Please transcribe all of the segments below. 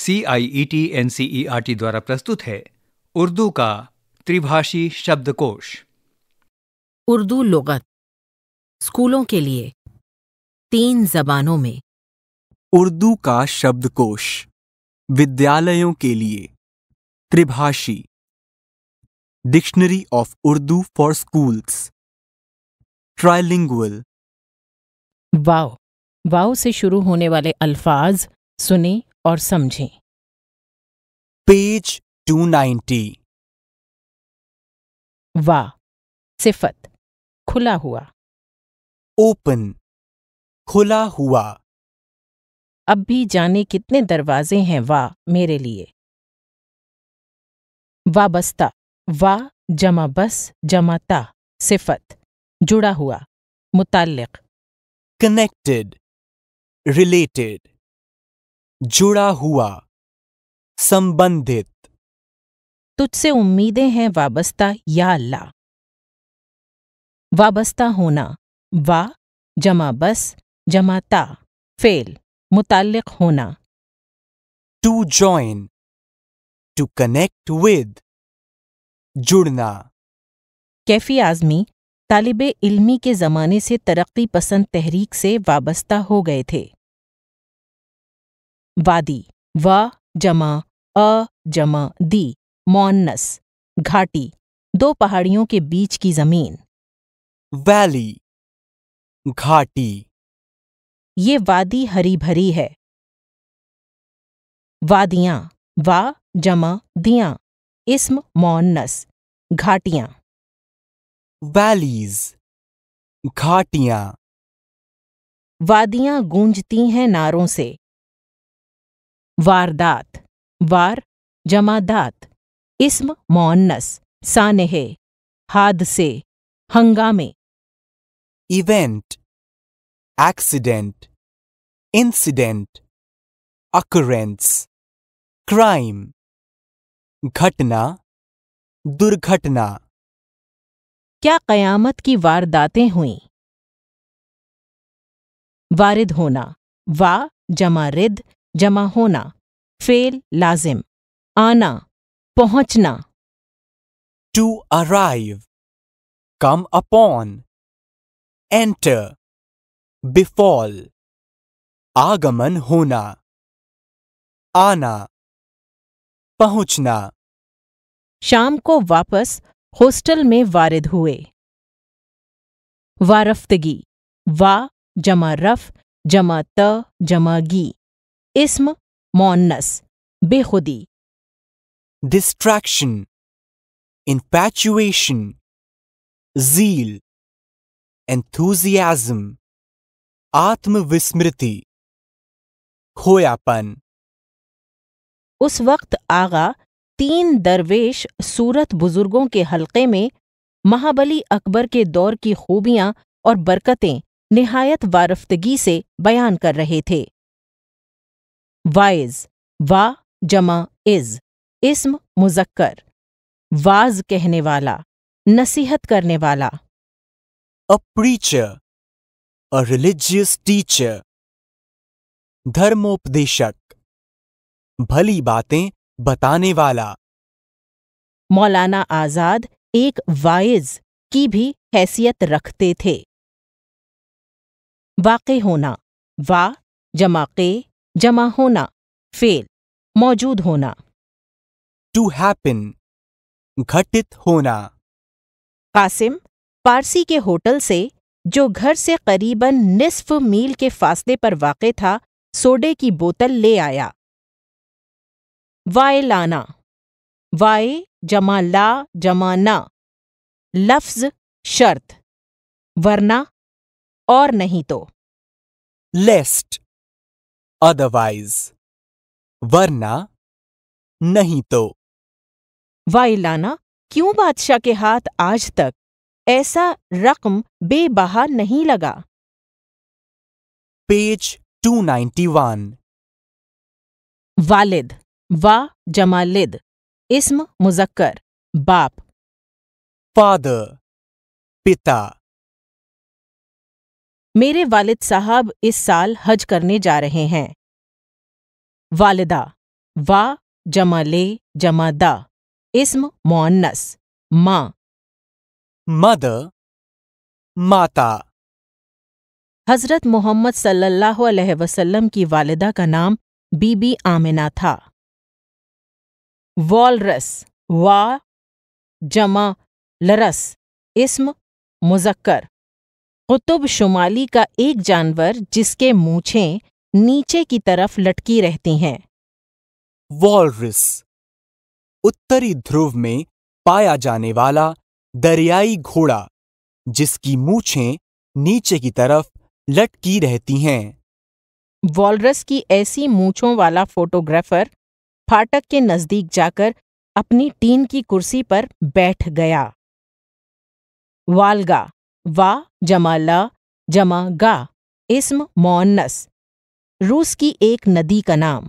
C I E T N C E R T द्वारा प्रस्तुत है उर्दू का त्रिभाषी शब्दकोश उर्दू लगत स्कूलों के लिए तीन जबानों में उर्दू का शब्दकोश विद्यालयों के लिए त्रिभाषी dictionary of Urdu for schools trilingual वाओ वाओ से शुरू होने वाले अल्फाज सुने और समझें पेज 290 वाह सिफत खुला हुआ ओपन खुला हुआ अब भी जाने कितने दरवाजे हैं वाह मेरे लिए वाबस्ता वाह जमा बस जमा ता सिफत जुड़ा हुआ मुतल कनेक्टेड रिलेटेड जुड़ा हुआ संबंधित तुझसे उम्मीदें हैं वाबस्ता या अल्लाह वाबस्ता होना वा जमा बस जमा ता फेल मुतल होना to join to connect with जुड़ना कैफी आजमी तालिब इल्मी के ज़माने से तरक्की पसंद तहरीक से वाबस्ता हो गए थे वादी व जमा अ जमा दी मौनस घाटी दो पहाड़ियों के बीच की जमीन वैली घाटी ये वादी हरी भरी है वादियां वा जमा दियां इसम मौनस घाटियां वैलीज घाटियां वादियां गूंजती हैं नारों से वारदात वार जमादात इसम मोन्नस सानहे हादसे हंगामे event accident incident occurrence, crime घटना, दुर्घटना क्या कयामत की वारदातें हुई वारिद होना वा जमा रिद जमा होना फेल लाजिम आना पहुंचना to arrive come upon enter befall आगमन होना आना पहुंचना शाम को वापस हॉस्टल में वारिद हुए वारफ्तगी वा जमा रफ जमा त जमा गी इसम मौनस बेखुदी डिस्ट्रैक्शन infatuation जील एंथुजियाजम आत्मविस्मृति खोयापन उस वक्त आगा तीन दरवेश सूरत बुजुर्गों के हलके में महाबली अकबर के दौर की खूबियां और बरकतें निहायत वारफ्तगी से बयान कर रहे थे वाइज वा जमा इज इस्म मुजक्कर वाज कहने वाला नसीहत करने वाला a preacher a religious teacher धर्मोपदेशक भली बातें बताने वाला मौलाना आजाद एक वाइज की भी हैसियत रखते थे वाक़ होना वा जमा के जमा होना फेल मौजूद होना टू हैपन घटित होना कासिम पारसी के होटल से जो घर से करीबन निसफ मील के फासले पर वाक़ था सोडे की बोतल ले आया वाय लाना वाय जमा ला जमा ना लफ्ज शर्त वरना और नहीं तो लेस्ट अदरवाइज वरना नहीं तो वाइलाना क्यों बादशाह के हाथ आज तक ऐसा रकम बेबहा नहीं लगा पेज 291 वालिद वा जमालिद इस्म मुजक्कर बाप फादर पिता मेरे वालिद साहब इस साल हज करने जा रहे हैं वालिदा वा जमा ले जमा दा इस्म मोन्नस माँ मद माता हजरत मोहम्मद सल्लल्लाहु अलैहि वसल्लम की वालिदा का नाम बीबी आमिना था वॉलरस वा जमा लरस इस्म मुजक्कर कुतुब शुमाली का एक जानवर जिसके मूछें नीचे की तरफ लटकी रहती हैं वॉलरिस उत्तरी ध्रुव में पाया जाने वाला दरियाई घोड़ा जिसकी मूछें नीचे की तरफ लटकी रहती हैं वॉलरस की ऐसी मूछों वाला फोटोग्राफर फाटक के नजदीक जाकर अपनी टीन की कुर्सी पर बैठ गया वालगा वा जमा ला जमा गा इस्म मोन्नस रूस की एक नदी का नाम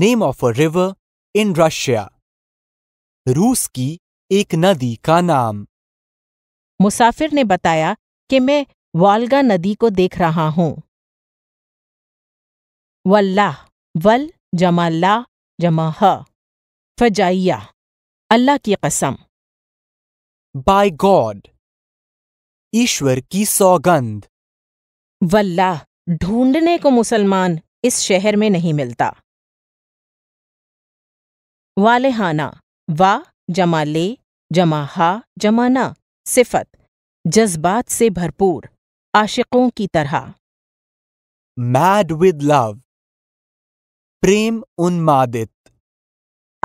name of a river in Russia रूस की एक नदी का नाम मुसाफिर ने बताया कि मैं वाल्गा नदी को देख रहा हूं वल्लाह वल जमा ला जमा ह फजाइया अल्लाह की कसम बाय गॉड ईश्वर की सौगंध वल्लाह ढूंढने को मुसलमान इस शहर में नहीं मिलता वालेहाना वा जमा ले जमा हा जमाना सिफत जज्बात से भरपूर आशिकों की तरह मैड विद लव प्रेम उन्मादित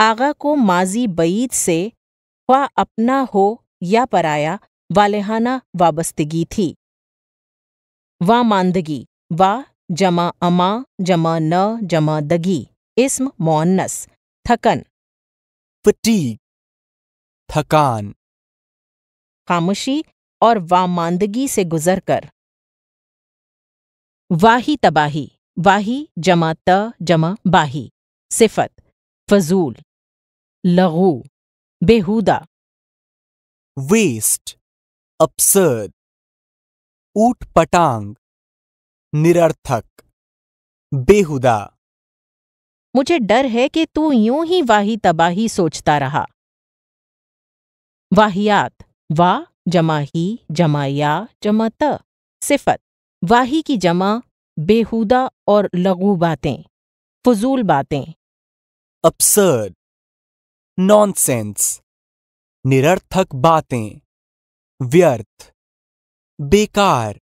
आगा को माजी बईद से ख्वा अपना हो या पराया वालेहाना वाबस्तगी थी वामांदगी वा जमा अमा जमा न जमा दगी इस्म मोन्नस थकन फटीक थकान खामोशी और वामांदगी से गुजरकर वाही तबाही वाही जमा त जमा बाही सिफत फजूल लगू बेहुदा वेस्ट अपसर्द ऊट पटांग निरर्थक बेहुदा मुझे डर है कि तू यूं ही वाही तबाही सोचता रहा वाहियात वाह जमा ही जमा या जमा त सिफत वाही की जमा बेहुदा और लघु बातें फजूल बातें अपसर्द नॉनसेंस निरर्थक बातें व्यर्थ बेकार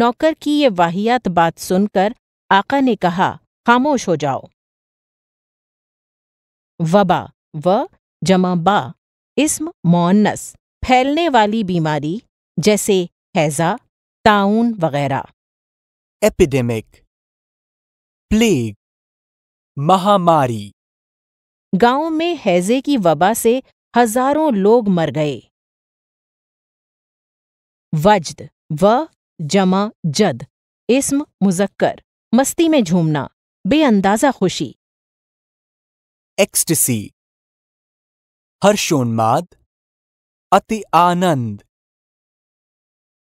नौकर की ये वाहियात बात सुनकर आका ने कहा खामोश हो जाओ वबा व जमा बा इसम मोन्नस फैलने वाली बीमारी जैसे हैजा ताउन वगैरह एपिडेमिक प्लेग महामारी गांव में हैजे की वबा से हजारों लोग मर गए वजद व जमा जद इस्म मुजक्कर मस्ती में झूमना बेअंदाजा खुशी एक्सटसी हर्षोन्माद अति आनंद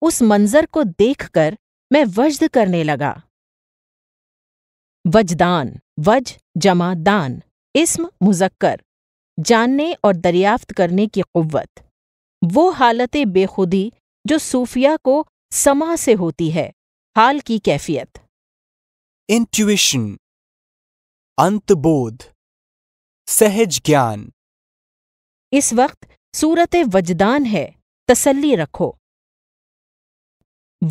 उस मंजर को देखकर मैं वजद करने लगा वजदान वज जमा दान इसम मुजक्कर जानने और दरियाफ्त करने की क़ुव्वत वो हालत बेखुदी जो सूफिया को समा से होती है हाल की कैफियत इंट्यूशन अंतबोध सहज ज्ञान इस वक्त सूरत वजदान है तसल्ली रखो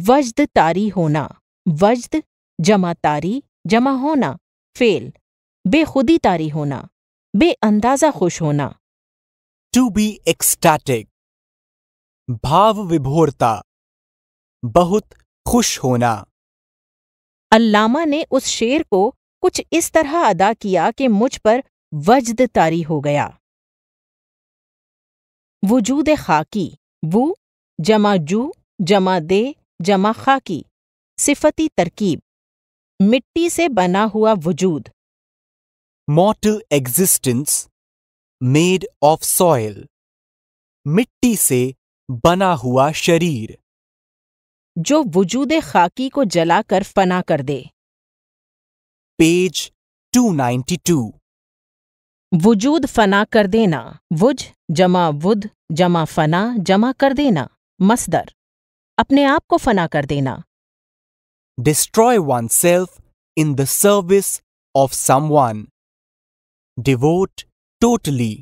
वजद तारी होना वजद जमा तारी जमा होना फेल बेखुदी तारी होना बेअंदाजा खुश होना टू बी एक्सटैटिक भाव विभोरता बहुत खुश होना अल्लामा ने उस शेर को कुछ इस तरह अदा किया कि मुझ पर वजद तारी हो गया वजूद खाकी वो जमा जू जमा दे जमा खाकी सिफती तरकीब मिट्टी से बना हुआ वजूद mortal existence made of soil मिट्टी से बना हुआ शरीर जो वजूद खाकी को जलाकर फना कर दे पेज 292 वजूद फना कर देना वुज जमा वुद जमा फना जमा कर देना मसदर अपने आप को फना कर देना destroy one self in the service of one devote totally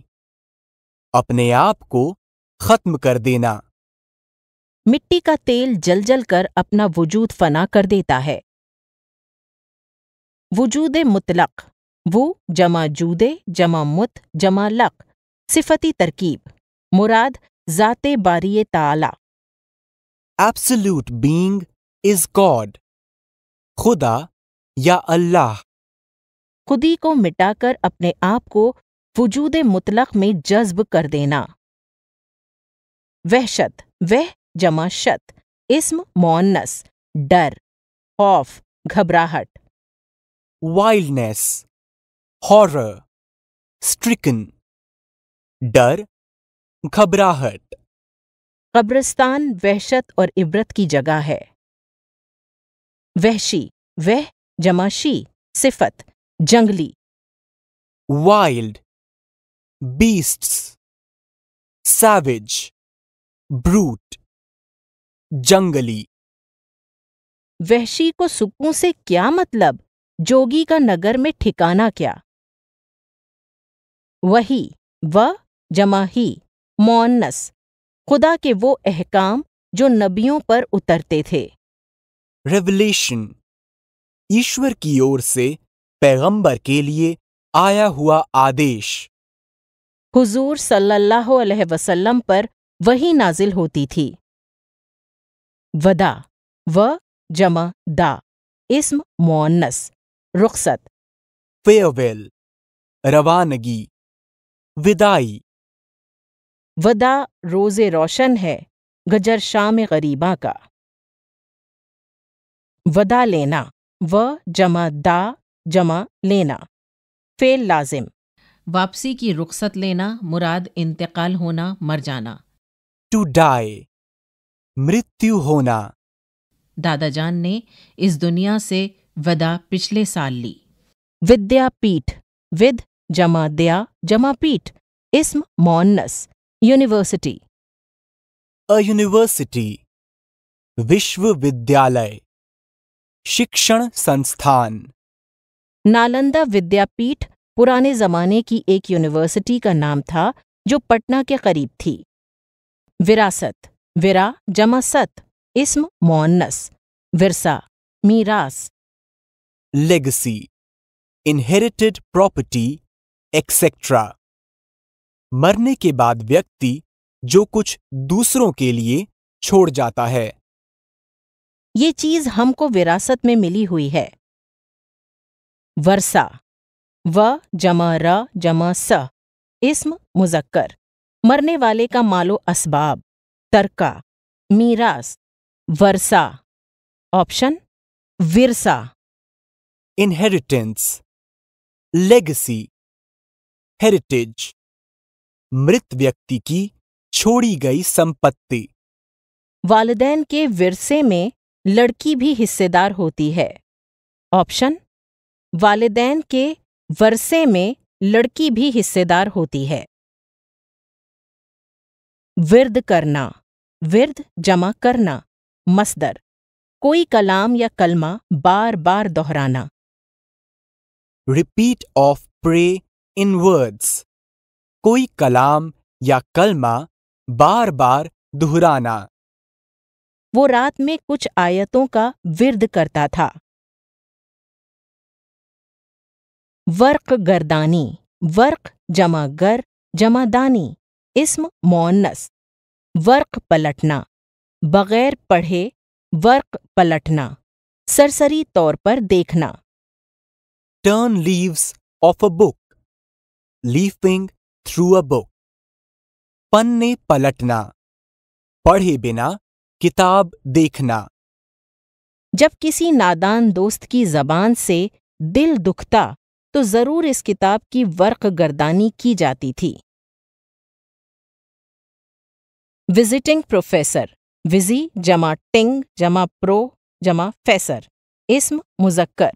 अपने आप को खत्म कर देना मिट्टी का तेल जल जल कर अपना वजूद फना कर देता है वजूद मुतलक वो जमा जूदे जमा मुत जमा लक सिफती तरकीब मुराद ज़ाते बारी ताला एब्सल्यूट बींग इज गॉड खुदा या अल्लाह खुदी को मिटाकर अपने आप को वजूद मुतलक में जज्ब कर देना वहशत वह जमा शत इसम मोनस डर ऑफ घबराहट वाइल्डनेस हॉरर स्ट्रिकन डर घबराहट कब्रिस्तान वहशत और इबरत की जगह है वहशी वह जमाशी सिफत जंगली वाइल्ड बीस्ट्स सैविज ब्रूट जंगली वहशी को सुकू से क्या मतलब जोगी का नगर में ठिकाना क्या वही व जमाही मोन्नस खुदा के वो अहकाम जो नबियों पर उतरते थे रेवलेशन ईश्वर की ओर से पैगंबर के लिए आया हुआ आदेश हुजूर सल्लल्लाहु अलैहि वसल्लम पर वही नाजिल होती थी वदा व जमा दा इस्म मुन्नस रुखसत फेयरवेल रवानगी विदाई वदा रोज़े रोशन है गजर शाम गरीबा का वदा लेना व जमा दा जमा लेना फेल लाजिम वापसी की रुखसत लेना मुराद इंतकाल होना मर जाना टू डाई मृत्यु होना दादाजान ने इस दुनिया से विदा पिछले साल ली विद्यापीठ विद जमा दया जमा पीठ इसम मौनस यूनिवर्सिटी अ यूनिवर्सिटी विश्वविद्यालय शिक्षण संस्थान नालंदा विद्यापीठ पुराने जमाने की एक यूनिवर्सिटी का नाम था जो पटना के करीब थी विरासत विरा जमा सत इसम मोन्नस विरसा मीरास लेगसी इनहेरिटेड प्रॉपर्टी एक्सेट्रा मरने के बाद व्यक्ति जो कुछ दूसरों के लिए छोड़ जाता है ये चीज हमको विरासत में मिली हुई है वर्षा व जमा र जमा स इसम मुजक्कर मरने वाले का मालो असबाब तरका मीरास वर्सा ऑप्शन विरसा इनहेरिटेंस लेगसी हेरिटेज मृत व्यक्ति की छोड़ी गई संपत्ति वालदेन के विरसे में लड़की भी हिस्सेदार होती है ऑप्शन वालदेन के वर्से में लड़की भी हिस्सेदार होती है विर्द करना विर्द जमा करना मसदर कोई कलाम या कलमा बार बार दोहराना repeat of pray in words कोई कलाम या कलमा बार बार दोहराना वो रात में कुछ आयतों का विर्द करता था वर्क गर्दानी वर्क जमा गर जमा दानी इस्म मोनस वर्क पलटना बगैर पढ़े वर्क पलटना सरसरी तौर पर देखना turn leaves of a book leafing through a book पन्ने पलटना पढ़े बिना किताब देखना जब किसी नादान दोस्त की जबान से दिल दुखता तो जरूर इस किताब की वर्क गर्दानी की जाती थी विजिटिंग प्रोफेसर विजी जमा टिंग जमा प्रो जमा फेसर इसम मुजक्कर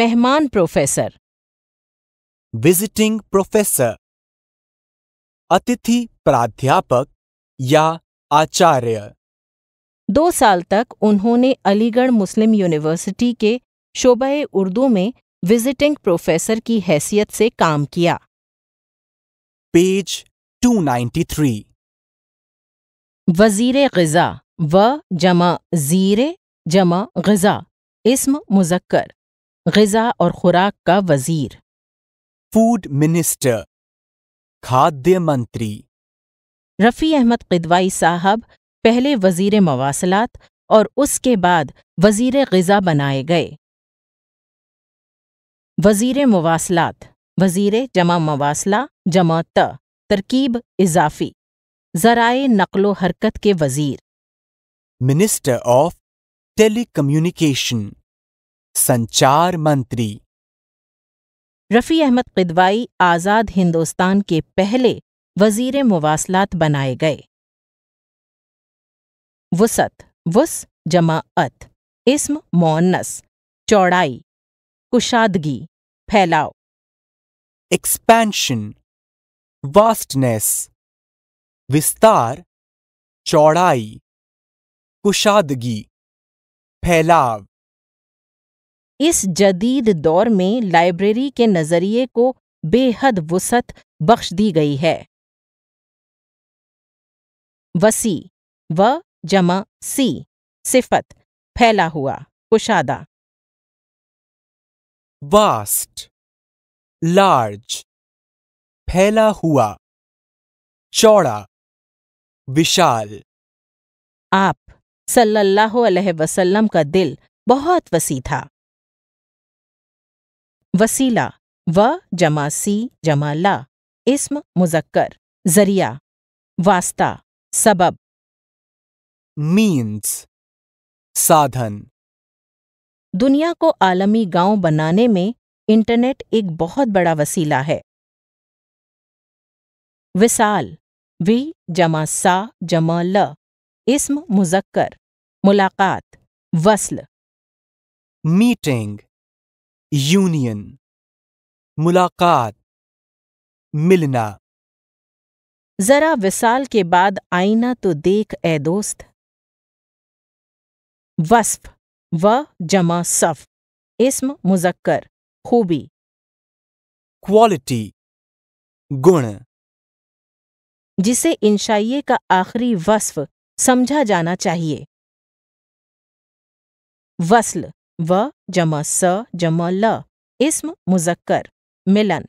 मेहमान प्रोफेसर विजिटिंग प्रोफेसर अतिथि प्राध्यापक या आचार्य दो साल तक उन्होंने अलीगढ़ मुस्लिम यूनिवर्सिटी के शोब उर्दू में विजिटिंग प्रोफेसर की हैसियत से काम किया पेज 293 वज़ीर गज़ा व जमा ज़ीर जमा गज़ा इसम मुजक्कर गज़ा और ख़ुराक का वज़ीर फूड मिनिस्टर खाद्य मंत्री रफ़ी अहमद किदवाई साहब पहले वज़ीर मवासलात और उसके बाद वज़ीर गज़ा बनाए गए वज़ीर मवासलात वज़ीर जमा मवासला जमा त तरकीब इजाफी जराए नकलो हरकत के वजीर मिनिस्टर ऑफ टेलीकम्युनिकेशन संचार मंत्री रफ़ी अहमद किदवाई आज़ाद हिंदुस्तान के पहले वजीर मवासलात बनाए गए वसत वस जमा अत इसम मोनस चौड़ाई कुशादगी फैलाव एक्सपेंशन वास्टनेस विस्तार चौड़ाई कुशादगी फैलाव इस जदीद दौर में लाइब्रेरी के नज़रिए को बेहद वसत बख्श दी गई है वसी व जमा सी सिफत फैला हुआ कुशादा वास्ट लार्ज फैला हुआ चौड़ा विशाल आप सल्लल्लाहु अलैहि वसल्लम का दिल बहुत वसी था वसीला व जमा सी जमा ला इसम मुजक्कर जरिया वास्ता सबब मीन्स साधन दुनिया को आलमी गांव बनाने में इंटरनेट एक बहुत बड़ा वसीला है विशाल वी जमा सा जमा ल इसम मुजक्कर मुलाकात वसल मीटिंग यूनियन मुलाकात मिलना जरा विसाल के बाद आईना तो देख ए दोस्त वस्फ व जमा सफ इस्म मुजक्कर खूबी क्वालिटी गुण जिसे इंशाइये का आखिरी वस्फ समझा जाना चाहिए वस्ल व जमा स जमा ल इसम मुजक्कर मिलन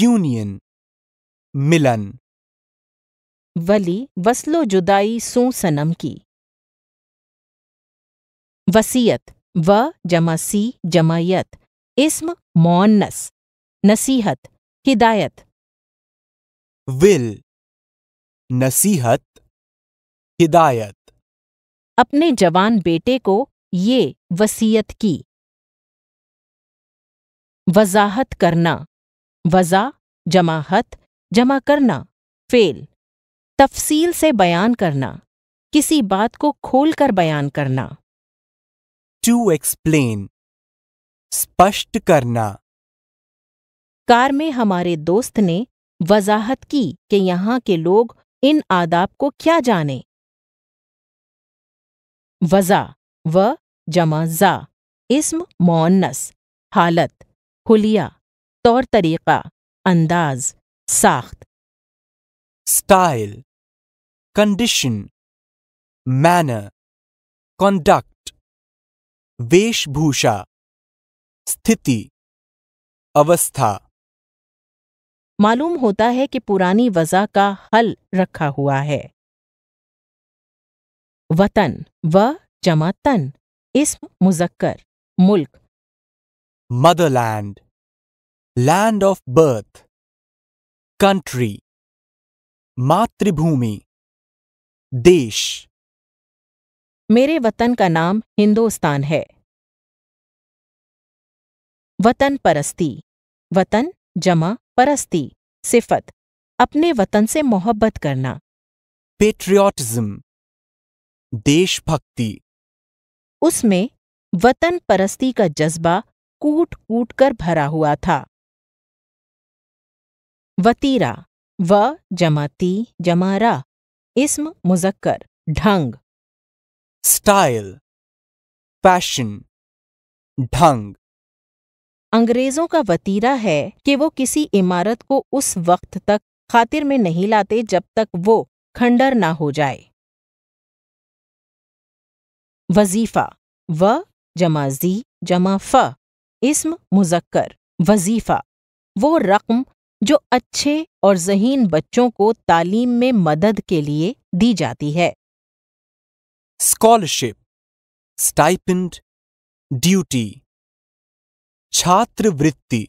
यूनियन मिलन वली वसलो जुदाई सू सनम की वसीयत व जमा सी जमायत इसम मौनस नसीहत हिदायत विल नसीहत हिदायत अपने जवान बेटे को ये वसीयत की वजाहत करना वजा जमाहत जमा करना फेल तफसील से बयान करना किसी बात को खोलकर बयान करना टू एक्सप्लेन स्पष्ट करना कार में हमारे दोस्त ने वजाहत की कि यहाँ के लोग इन आदाब को क्या जाने वज़ा व जमा ज़ा इसम मौन्नस हालत हुलिया तौर तरीक़ा अंदाज साख्त स्टाइल कंडीशन मैनर कंडक्ट वेशभूषा स्थिति अवस्था मालूम होता है कि पुरानी वजह का हल रखा हुआ है वतन व जमा तन इसम मुजक्कर मुल्क motherland land of birth country मातृभूमि देश मेरे वतन का नाम हिंदुस्तान है वतन परस्ती वतन जमा परस्ती सिफत अपने वतन से मोहब्बत करना पेट्रियाटिज्म देशभक्ति उसमें वतन परस्ती का जज्बा कूट कूट कर भरा हुआ था वतीरा व जमाती जमारा इसम मुजक्कर ढंग स्टाइल फैशन ढंग अंग्रेजों का वतीरा है कि वो किसी इमारत को उस वक्त तक खातिर में नहीं लाते जब तक वो खंडर ना हो जाए वजीफा व जमा जी जमा फ इसम मुजक्कर वजीफा वो रकम जो अच्छे और जहीन बच्चों को तालीम में मदद के लिए दी जाती है स्कॉलरशिप स्टाइपेंड ड्यूटी छात्रवृत्ति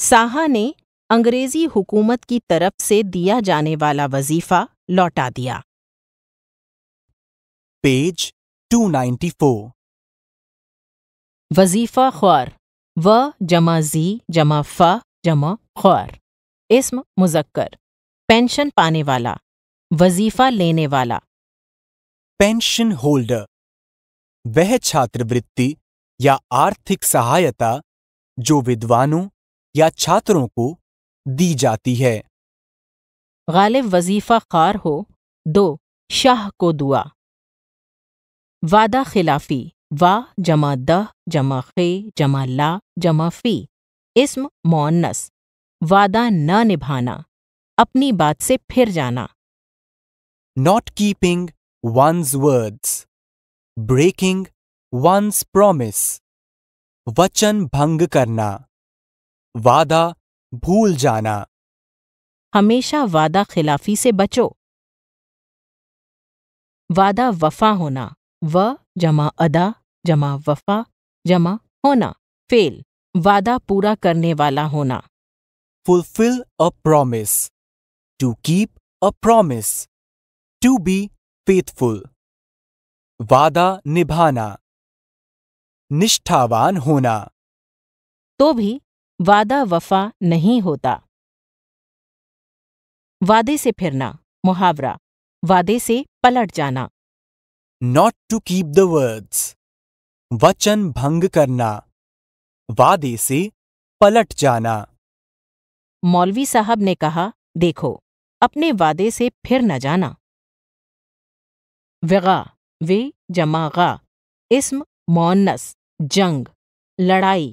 साहा ने अंग्रेजी हुकूमत की तरफ से दिया जाने वाला वजीफा लौटा दिया पेज 294 वजीफा ख्वार व जमा जी जमा फ जमा ख्वार इसम मुजक्कर पेंशन पाने वाला वजीफा लेने वाला पेंशन होल्डर वह छात्रवृत्ति या आर्थिक सहायता जो विद्वानों या छात्रों को दी जाती है गालिब वजीफा ख़ार हो दो शाह को दुआ वादा खिलाफी वा जमा दह जमा खे जमा ला जमा फी इसम मोन्नस वादा न निभाना अपनी बात से फिर जाना not keeping one's words breaking one's promise वचन भंग करना वादा भूल जाना हमेशा वादा खिलाफी से बचो वादा वफा होना व जमा अदा जमा वफा जमा होना फेल वादा पूरा करने वाला होना fulfil a promise to keep a promise to be faithful वादा निभाना निष्ठावान होना तो भी वादा वफा नहीं होता वादे से फिरना मुहावरा वादे से पलट जाना not to keep the words वचन भंग करना वादे से पलट जाना मौलवी साहब ने कहा देखो अपने वादे से फिर न जाना विगा वे जमा गा इसम जंग लड़ाई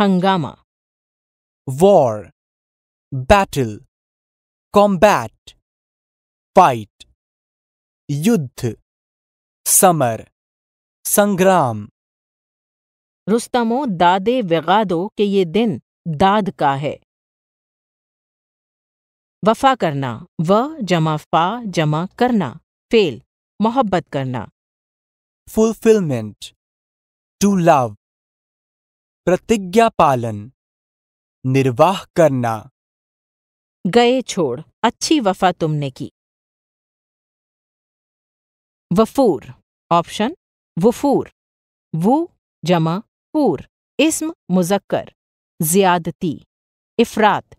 हंगामा वॉर बैटल कॉम्बैट फाइट युद्ध समर संग्राम रुस्तमो दादे वेगादो के ये दिन दाद का है वफा करना व जमा फा जमा करना फेल मोहब्बत करना फुलफिलमेंट टू लव प्रतिज्ञा पालन निर्वाह करना गए छोड़ अच्छी वफा तुमने की वफूर ऑप्शन वफूर वो जमा पूर इस्म मुजक्कर ज्यादती इफरात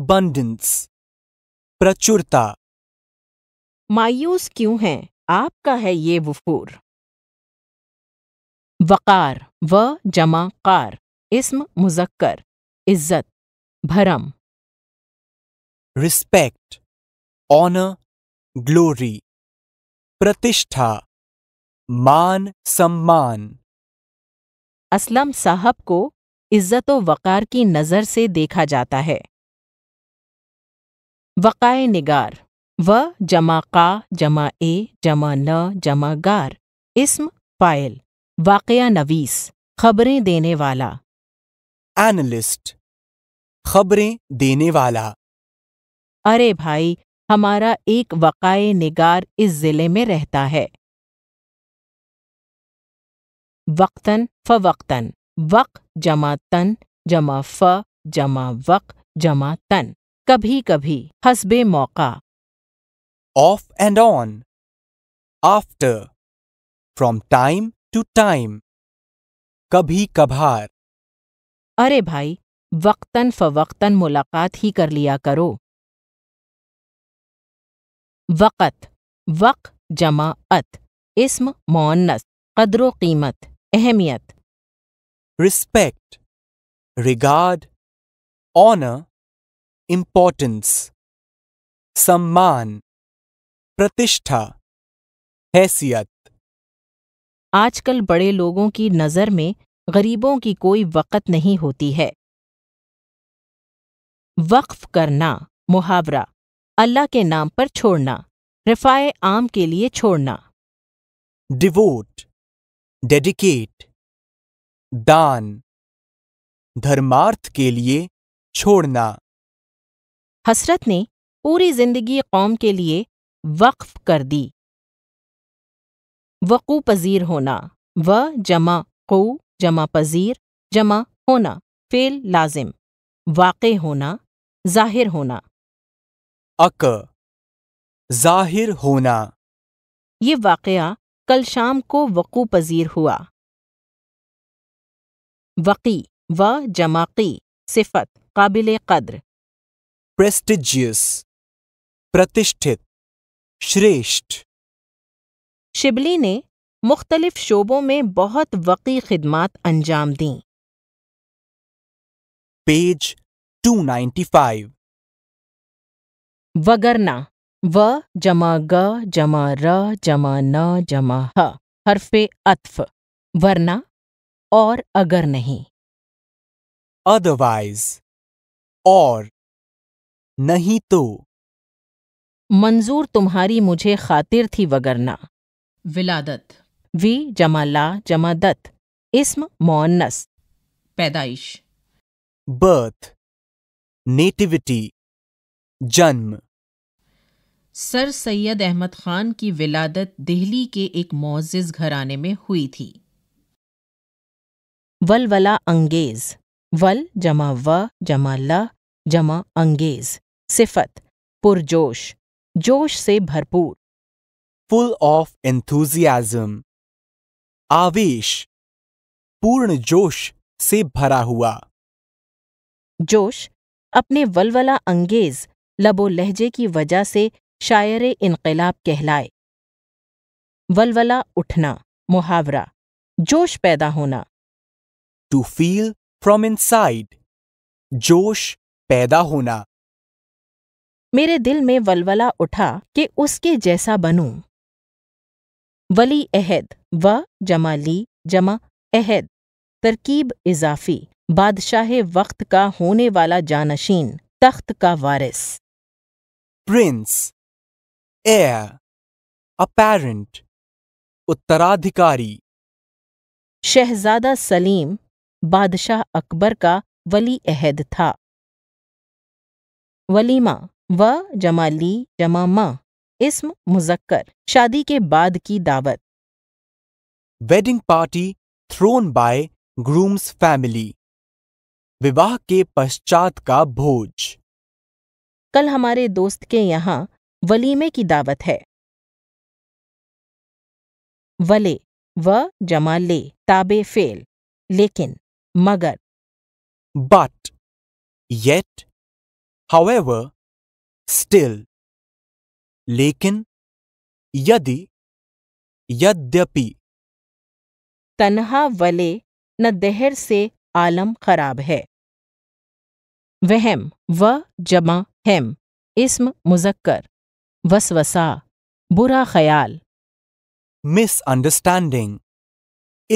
अबंडेंस प्रचुरता मायूस क्यों हैं आपका है ये वफूर वक़ार व जमा कार इसम मुजक्कर इज्जत भरम रिस्पेक्ट ऑनर ग्लोरी प्रतिष्ठा मान सम्मान असलम साहब को इज्जत व वक़ार की नज़र से देखा जाता है वक़ाए निगार व जमा का जमा ए जमा न जमा गार इसम फ़ाइल वाकया नवीस खबरें देने वाला एनालिस्ट खबरें देने वाला अरे भाई हमारा एक वकाय निगार इस जिले में रहता है वक्तन फवक्तन वक जमा तन जमा फ जमा वक जमा तन कभी कभी हसबे मौका off and on after from time to time कभी कभार अरे भाई वक्तन फवक्तन मुलाकात ही कर लिया करो वक़त वक़ जमा अत इसम मोन्नस कदर कीमत अहमियत रिस्पेक्ट रिगार्ड ऑनर इम्पोर्टेंस सम्मान प्रतिष्ठा हैसियत आजकल बड़े लोगों की नज़र में गरीबों की कोई वक्त नहीं होती है वक्फ करना मुहावरा अल्लाह के नाम पर छोड़ना रफाए आम के लिए छोड़ना डिवोट डेडिकेट दान धर्मार्थ के लिए छोड़ना हसरत ने पूरी जिंदगी कौम के लिए वक्फ कर दी वक़ू पज़ीर होना व जमा क़ू जमा पज़ीर जमा होना फ़ेल लाजिम वाक़ होना ज़ाहिर होना अक ज़ाहिर होना ये वाक़ कल शाम को वक़ू पज़ीर हुआ वकी व जमाकी सिफत काबिल कद्र प्रेस्टिजियस प्रतिष्ठित श्रेष्ठ शिबली ने मुख्तलिफ शोबों में बहुत वकी खदमात अंजाम दी पेज 295 वगरना व जमा ग जमा र जमा न जमा ह हरफे अत्फ वरना और अगर नहीं अदरवाइज और नहीं तो मंजूर तुम्हारी मुझे खातिर थी वगरना विलादत वी जमा ला जमा दत इस्म मोन्नस पैदाइश बर्थ नेटिविटी जन्म सर सैयद अहमद खान की विलादत दिल्ली के एक मोजिज घराने में हुई थी वलवला अंगेज वल जमा व जमा ल जमा अंगेज सिफत पुरजोश जोश से भरपूर फुल ऑफ एंथुजियाजम आवेश पूर्ण जोश से भरा हुआ जोश अपने वलवला अंगेज लबो लहजे की वजह से शायर इनकलाब कहलाए वलवला उठना मुहावरा जोश पैदा होना टू फील फ्रॉम साइड जोश पैदा होना मेरे दिल में वलवला उठा कि उसके जैसा बनूं वली अहद व जमा ली जमा अहद तरकीब इजाफी बादशाह वक्त का होने वाला जानशीन तख्त का वारिस प्रिंस एयर अपेरेंट उत्तराधिकारी शहजादा सलीम बादशाह अकबर का वली अहद था वलीमा व जमा ली जमा माँ इस्म मुजक्कर शादी के बाद की दावत wedding party thrown by groom's family विवाह के पश्चात का भोज कल हमारे दोस्त के यहाँ वलीमे की दावत है वले व जमा ले ताबे फेल लेकिन मगर बट येट एवर स्टिल लेकिन यदि यद्यपि तन्हा वले न दहर से आलम खराब है वहम व जमा हेम इस्म मुजक्कर वसवसा बुरा ख्याल मिसअंडरस्टैंडिंग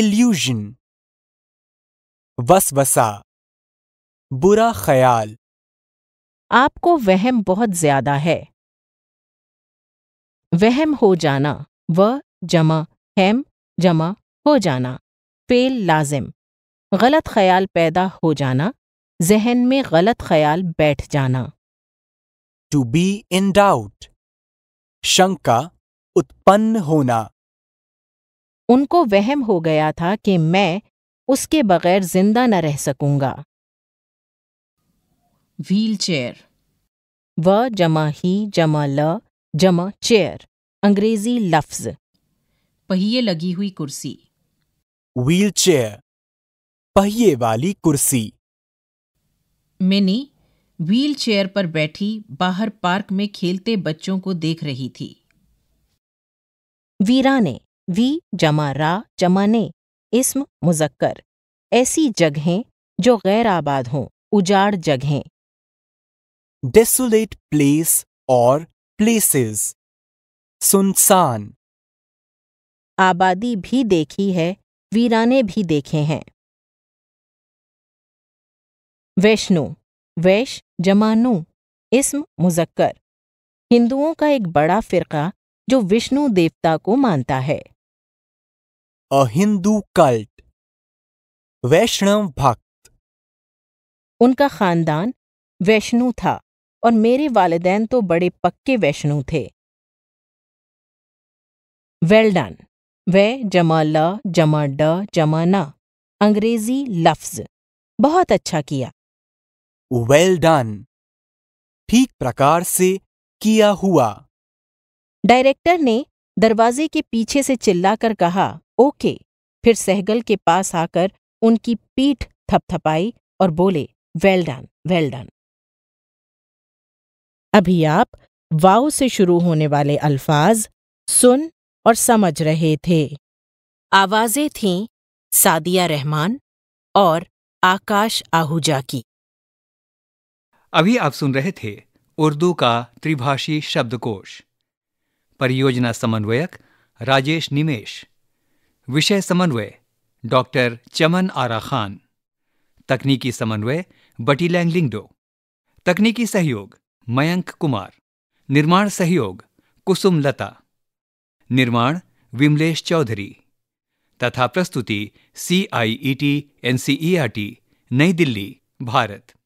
इल्यूजन वसवसा बुरा ख्याल आपको वहम बहुत ज्यादा है वहम हो जाना व जमा हैम जमा हो जाना फेल लाजिम गलत ख्याल पैदा हो जाना जहन में गलत ख्याल बैठ जाना टू बी इन डाउट शंका उत्पन्न होना उनको वहम हो गया था कि मैं उसके बगैर जिंदा न रह सकूंगा व्हील चेयर व जमा ही जमा ल जमा चेयर अंग्रेजी लफ्ज पहिए लगी हुई कुर्सी व्हील चेयर पहिए वाली कुर्सी मिनी व्हील चेयर पर बैठी बाहर पार्क में खेलते बच्चों को देख रही थी वीरा ने वी जमा रा जमा ने इसम मुजक्कर ऐसी जगहें जो गैर आबाद हों उजाड़ जगहें डेसोलेट प्लेस और प्लेसेस सुनसान आबादी भी देखी है वीराने भी देखे हैं वैष्णो वैश जमानु इसम मुजक्कर हिंदुओं का एक बड़ा फिरका जो विष्णु देवता को मानता है अ हिंदू कल्ट वैष्णव भक्त उनका खानदान वैष्णु था और मेरे वालदेन तो बड़े पक्के वैष्णु थे वेल डन वह जमा ल जमा ड जमा न अंग्रेजी लफ्ज बहुत अच्छा किया वेल डन ठीक प्रकार से किया हुआ डायरेक्टर ने दरवाजे के पीछे से चिल्लाकर कहा ओके फिर सहगल के पास आकर उनकी पीठ थपथपाई और बोले वेल डन वेल डन अभी आप वाओ से शुरू होने वाले अल्फाज सुन और समझ रहे थे आवाजें थीं सादिया रहमान और आकाश आहूजा की अभी आप सुन रहे थे उर्दू का त्रिभाषी शब्दकोश परियोजना समन्वयक राजेश निमेश विषय समन्वय डॉक्टर चमन आरा खान तकनीकी समन्वय बटी लैंगलिंगडो तकनीकी सहयोग मयंक कुमार निर्माण सहयोग कुसुम लता निर्माण विमलेश चौधरी तथा प्रस्तुति C I E T N C E R T नई दिल्ली भारत